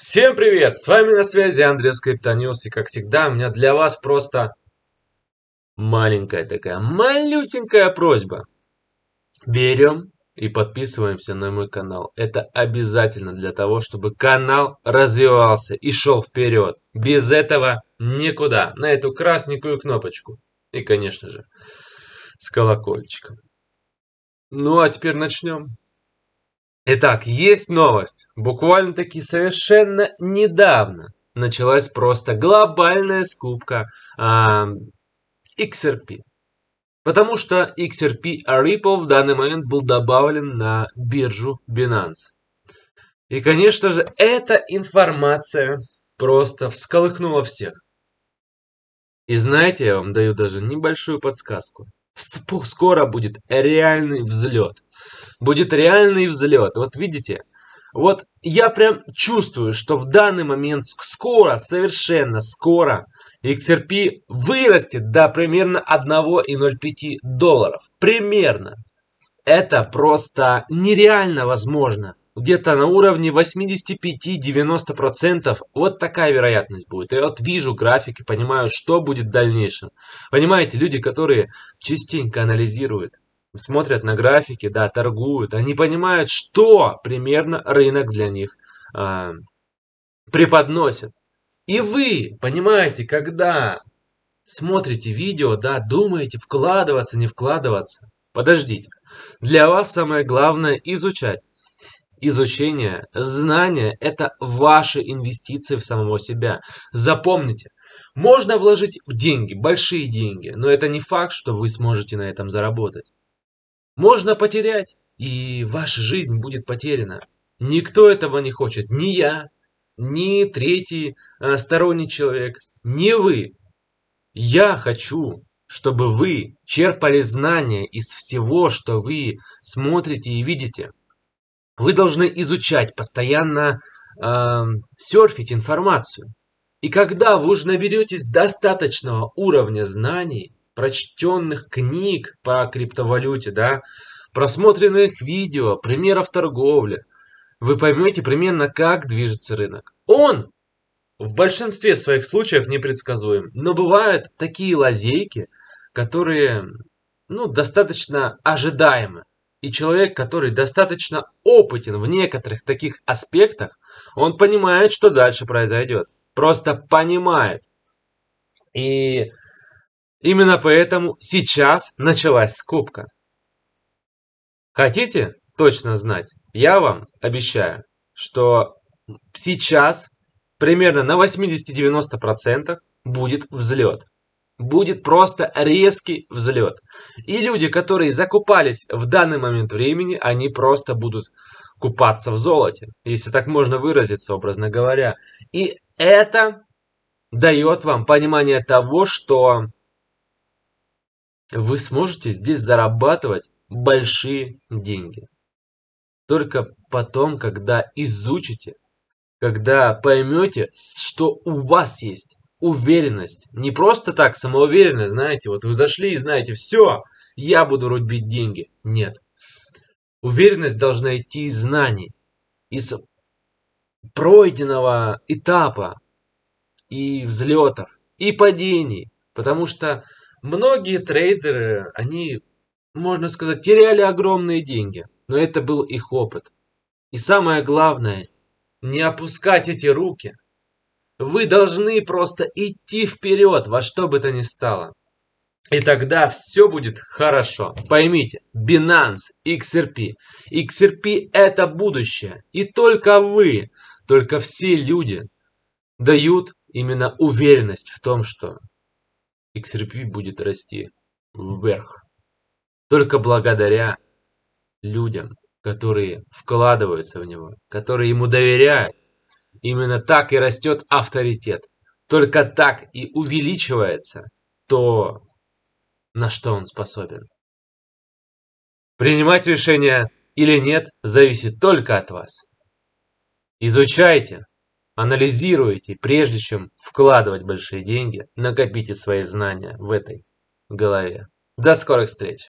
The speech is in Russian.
Всем привет! С вами на связи Андрей Скриптонюс, и как всегда у меня для вас просто маленькая такая, малюсенькая просьба. Берем и подписываемся на мой канал. Это обязательно для того, чтобы канал развивался и шел вперед. Без этого никуда. На эту красненькую кнопочку. И, конечно же, с колокольчиком. Ну а теперь начнем. Итак, есть новость. Буквально-таки совершенно недавно началась просто глобальная скупка э, а, XRP. Потому что XRP Ripple в данный момент был добавлен на биржу Binance. И, конечно же, эта информация просто всколыхнула всех. И знаете, я вам даю даже небольшую подсказку скоро будет реальный взлет. Будет реальный взлет. Вот видите, вот я прям чувствую, что в данный момент скоро, совершенно скоро, XRP вырастет до примерно 1,05 долларов. Примерно. Это просто нереально возможно где-то на уровне 85-90%. Вот такая вероятность будет. Я вот вижу график и понимаю, что будет в дальнейшем. Понимаете, люди, которые частенько анализируют, смотрят на графики, да, торгуют, они понимают, что примерно рынок для них э, преподносит. И вы понимаете, когда смотрите видео, да, думаете, вкладываться, не вкладываться. Подождите. Для вас самое главное изучать, изучение, знание – это ваши инвестиции в самого себя. Запомните, можно вложить деньги, большие деньги, но это не факт, что вы сможете на этом заработать. Можно потерять, и ваша жизнь будет потеряна. Никто этого не хочет, ни я, ни третий а, сторонний человек, ни вы. Я хочу, чтобы вы черпали знания из всего, что вы смотрите и видите – вы должны изучать, постоянно э, серфить информацию. И когда вы уже наберетесь достаточного уровня знаний, прочтенных книг по криптовалюте, да, просмотренных видео, примеров торговли, вы поймете примерно, как движется рынок. Он в большинстве своих случаев непредсказуем, но бывают такие лазейки, которые ну, достаточно ожидаемы. И человек, который достаточно опытен в некоторых таких аспектах, он понимает, что дальше произойдет. Просто понимает. И именно поэтому сейчас началась скупка. Хотите точно знать? Я вам обещаю, что сейчас примерно на 80-90% будет взлет будет просто резкий взлет. И люди, которые закупались в данный момент времени, они просто будут купаться в золоте, если так можно выразиться, образно говоря. И это дает вам понимание того, что вы сможете здесь зарабатывать большие деньги. Только потом, когда изучите, когда поймете, что у вас есть уверенность. Не просто так, самоуверенность, знаете, вот вы зашли и знаете, все, я буду рубить деньги. Нет. Уверенность должна идти из знаний, из пройденного этапа и взлетов, и падений. Потому что многие трейдеры, они, можно сказать, теряли огромные деньги. Но это был их опыт. И самое главное, не опускать эти руки – вы должны просто идти вперед во что бы то ни стало. И тогда все будет хорошо. Поймите, Binance, XRP. XRP это будущее. И только вы, только все люди дают именно уверенность в том, что XRP будет расти вверх. Только благодаря людям, которые вкладываются в него, которые ему доверяют, Именно так и растет авторитет. Только так и увеличивается то, на что он способен. Принимать решение или нет зависит только от вас. Изучайте, анализируйте, прежде чем вкладывать большие деньги, накопите свои знания в этой голове. До скорых встреч!